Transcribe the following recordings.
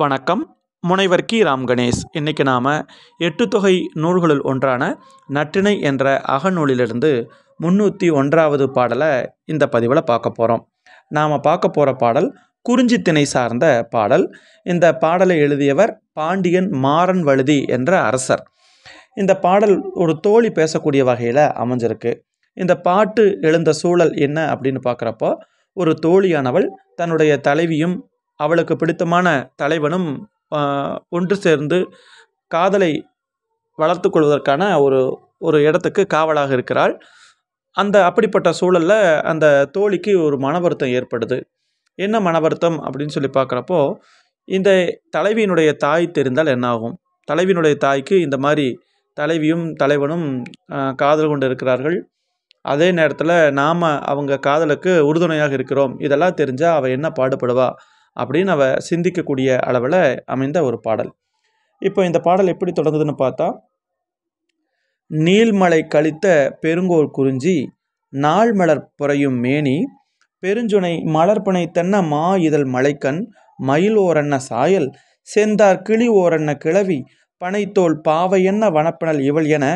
வணக்கம் முனைவர் கி ராம் கணேஷ் இன்றைக்கி நாம் எட்டு தொகை நூல்களுள் ஒன்றான நற்றினை என்ற அகநூலிலிருந்து முன்னூற்றி ஒன்றாவது பாடலை இந்த பதிவில் பார்க்க போகிறோம் நாம் பார்க்க போகிற பாடல் குறிஞ்சி திணை சார்ந்த பாடல் இந்த பாடலை எழுதியவர் பாண்டியன் மாறன் வழுதி என்ற அரசர் இந்த பாடல் ஒரு தோழி பேசக்கூடிய வகையில் அமைஞ்சிருக்கு இந்த பாட்டு எழுந்த சூழல் என்ன அப்படின்னு பார்க்குறப்போ ஒரு தோழியானவள் தன்னுடைய தலைவியும் அவளுக்கு பிடித்தமான தலைவனும் ஒன்று சேர்ந்து காதலை வளர்த்து கொள்வதற்கான ஒரு ஒரு இடத்துக்கு காவலாக இருக்கிறாள் அந்த அப்படிப்பட்ட சூழலில் அந்த தோழிக்கு ஒரு மன வருத்தம் ஏற்படுது என்ன மன வருத்தம் அப்படின்னு சொல்லி பார்க்குறப்போ இந்த தலைவியினுடைய தாய் தெரிந்தால் என்னாகும் தலைவியினுடைய தாய்க்கு இந்த மாதிரி தலைவியும் தலைவனும் காதல் கொண்டு இருக்கிறார்கள் அதே நேரத்தில் நாம் அவங்க காதலுக்கு உறுதுணையாக இருக்கிறோம் இதெல்லாம் தெரிஞ்சால் அவள் என்ன பாடுபடுவா அப்படின்னு அவ சிந்திக்கக்கூடிய அளவில் அமைந்த ஒரு பாடல் இப்போ இந்த பாடல் எப்படி தொடங்குதுன்னு பார்த்தா நீள்மலை கழித்த பெருங்கோல் குறிஞ்சி நாள் மலர் புறையும் மேனி பெருஞ்சுனை மலர்பனை தென்ன மா இதழ் மலைக்கண் மயில் ஓரன்ன சாயல் செந்தார் கிளி ஓரன்ன கிளவி பனைத்தோல் பாவையென்ன வனப்பனல் இவள் என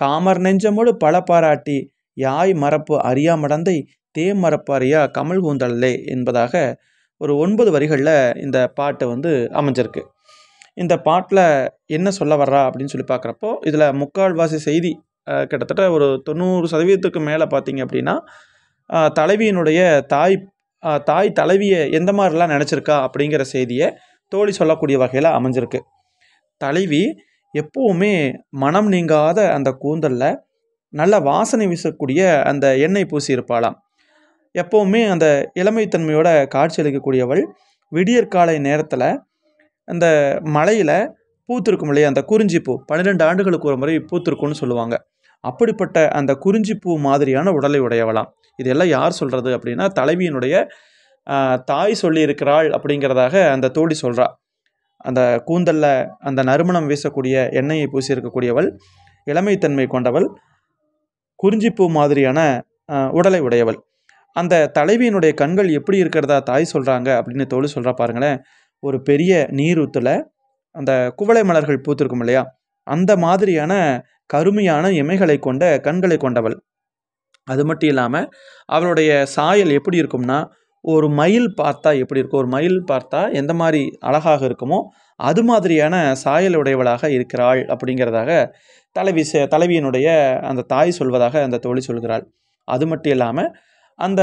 காமர் நெஞ்சமோடு பல பாராட்டி யாய் மரப்பு அறியாமடந்தை மடந்தை மரப்பு அறியா கமல் கூந்தல்லே என்பதாக ஒரு ஒன்பது வரிகளில் இந்த பாட்டு வந்து அமைஞ்சிருக்கு இந்த பாட்டில் என்ன சொல்ல வர்றா அப்படின்னு சொல்லி பார்க்குறப்போ இதில் முக்கால்வாசி செய்தி கிட்டத்தட்ட ஒரு தொண்ணூறு சதவீதத்துக்கு மேலே பார்த்தீங்க அப்படின்னா தலைவியினுடைய தாய் தாய் தலைவியை எந்த மாதிரிலாம் நினச்சிருக்கா அப்படிங்கிற செய்தியை தோழி சொல்லக்கூடிய வகையில் அமைஞ்சிருக்கு தலைவி எப்போவுமே மனம் நீங்காத அந்த கூந்தலில் நல்ல வாசனை வீசக்கூடிய அந்த எண்ணெய் பூசி இருப்பாளாம் எப்போவுமே அந்த இளமைத்தன்மையோட காட்சியளிக்கக்கூடியவள் விடியற்காலை நேரத்தில் அந்த மலையில் பூத்திருக்கும் இல்லையா அந்த குறிஞ்சிப்பூ பன்னிரெண்டு ஆண்டுகளுக்கு ஒரு முறை பூத்திருக்கும்னு சொல்லுவாங்க அப்படிப்பட்ட அந்த குறிஞ்சிப்பூ மாதிரியான உடலை உடையவளாம் இதெல்லாம் யார் சொல்கிறது அப்படின்னா தலைவியினுடைய தாய் சொல்லியிருக்கிறாள் அப்படிங்கிறதாக அந்த தோழி சொல்கிறாள் அந்த கூந்தலில் அந்த நறுமணம் வீசக்கூடிய எண்ணெயை பூசி இருக்கக்கூடியவள் இளமைத்தன்மை கொண்டவள் குறிஞ்சிப்பூ மாதிரியான உடலை உடையவள் அந்த தலைவியினுடைய கண்கள் எப்படி இருக்கிறதா தாய் சொல்கிறாங்க அப்படின்னு தோழி சொல்கிறா பாருங்களேன் ஒரு பெரிய நீர் நீரூத்தில் அந்த குவளை மலர்கள் பூத்திருக்கும் இல்லையா அந்த மாதிரியான கருமையான இமைகளை கொண்ட கண்களை கொண்டவள் அது மட்டும் இல்லாமல் அவளுடைய சாயல் எப்படி இருக்கும்னா ஒரு மயில் பார்த்தா எப்படி இருக்கும் ஒரு மயில் பார்த்தா எந்த மாதிரி அழகாக இருக்குமோ அது மாதிரியான சாயல் உடையவளாக இருக்கிறாள் அப்படிங்கிறதாக தலைவி தலைவியினுடைய அந்த தாய் சொல்வதாக அந்த தோழி சொல்கிறாள் அது மட்டும் இல்லாமல் அந்த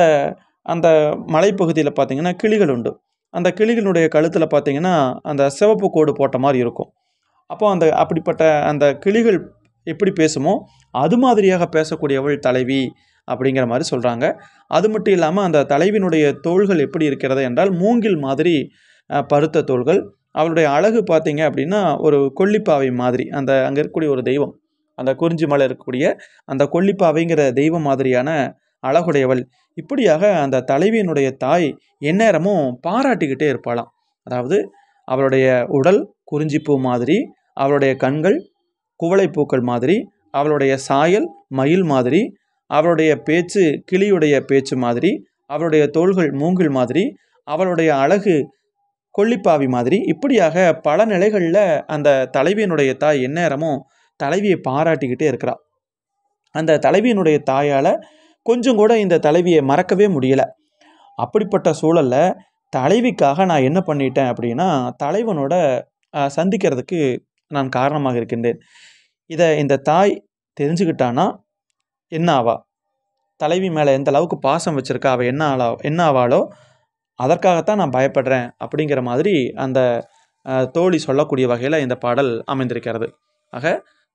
அந்த மலைப்பகுதியில் பார்த்திங்கன்னா கிளிகள் உண்டு அந்த கிளிகளுடைய கழுத்தில் பார்த்திங்கன்னா அந்த சிவப்பு கோடு போட்ட மாதிரி இருக்கும் அப்போது அந்த அப்படிப்பட்ட அந்த கிளிகள் எப்படி பேசுமோ அது மாதிரியாக பேசக்கூடியவள் தலைவி அப்படிங்கிற மாதிரி சொல்கிறாங்க அது மட்டும் இல்லாமல் அந்த தலைவினுடைய தோள்கள் எப்படி இருக்கிறது என்றால் மூங்கில் மாதிரி பருத்த தோள்கள் அவளுடைய அழகு பார்த்தீங்க அப்படின்னா ஒரு கொல்லிப்பாவை மாதிரி அந்த அங்கே இருக்கக்கூடிய ஒரு தெய்வம் அந்த குறிஞ்சி மலை இருக்கக்கூடிய அந்த கொல்லிப்பாவைங்கிற தெய்வம் மாதிரியான அழகுடையவள் இப்படியாக அந்த தலைவியினுடைய தாய் எந்நேரமும் பாராட்டிக்கிட்டே இருப்பாளாம் அதாவது அவளுடைய உடல் குறிஞ்சிப்பூ மாதிரி அவளுடைய கண்கள் குவளைப்பூக்கள் மாதிரி அவளுடைய சாயல் மயில் மாதிரி அவளுடைய பேச்சு கிளியுடைய பேச்சு மாதிரி அவளுடைய தோள்கள் மூங்கில் மாதிரி அவளுடைய அழகு கொல்லிப்பாவி மாதிரி இப்படியாக பல நிலைகளில் அந்த தலைவியினுடைய தாய் எந்நேரமும் தலைவியை பாராட்டிக்கிட்டே இருக்கிறாள் அந்த தலைவியினுடைய தாயால் கொஞ்சம் கூட இந்த தலைவியை மறக்கவே முடியல அப்படிப்பட்ட சூழலில் தலைவிக்காக நான் என்ன பண்ணிட்டேன் அப்படின்னா தலைவனோட சந்திக்கிறதுக்கு நான் காரணமாக இருக்கின்றேன் இதை இந்த தாய் தெரிஞ்சுக்கிட்டானா என்ன ஆவா தலைவி மேலே எந்த அளவுக்கு பாசம் வச்சுருக்கா அவள் என்ன ஆளா என்ன ஆவாளோ அதற்காகத்தான் நான் பயப்படுறேன் அப்படிங்கிற மாதிரி அந்த தோழி சொல்லக்கூடிய வகையில் இந்த பாடல் அமைந்திருக்கிறது ஆக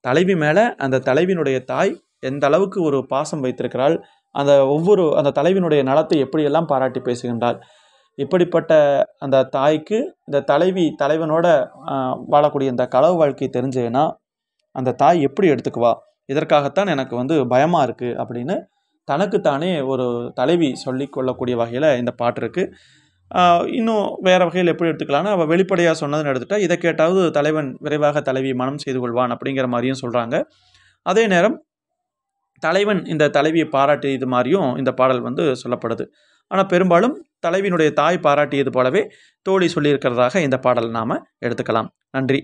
தலைவி மேலே அந்த தலைவினுடைய தாய் எந்த அளவுக்கு ஒரு பாசம் வைத்திருக்கிறாள் அந்த ஒவ்வொரு அந்த தலைவினுடைய நலத்தை எப்படியெல்லாம் பாராட்டி பேசுகின்றார் இப்படிப்பட்ட அந்த தாய்க்கு இந்த தலைவி தலைவனோட வாழக்கூடிய இந்த களவு வாழ்க்கை தெரிஞ்சதுன்னா அந்த தாய் எப்படி எடுத்துக்குவா இதற்காகத்தான் எனக்கு வந்து பயமாக இருக்குது அப்படின்னு தனக்குத்தானே ஒரு தலைவி சொல்லி கொள்ளக்கூடிய வகையில் இந்த பாட்டு இருக்குது இன்னும் வேறு வகையில் எப்படி எடுத்துக்கலாம்னா அவள் வெளிப்படையாக சொன்னதுன்னு எடுத்துட்டா இதை கேட்டாவது தலைவன் விரைவாக தலைவி மனம் செய்து கொள்வான் அப்படிங்கிற மாதிரியும் சொல்கிறாங்க அதே நேரம் தலைவன் இந்த தலைவியை பாராட்டியது மாதிரியும் இந்த பாடல் வந்து சொல்லப்படுது ஆனால் பெரும்பாலும் தலைவியினுடைய தாய் பாராட்டியது போலவே தோழி சொல்லியிருக்கிறதாக இந்த பாடல் நாம் எடுத்துக்கலாம் நன்றி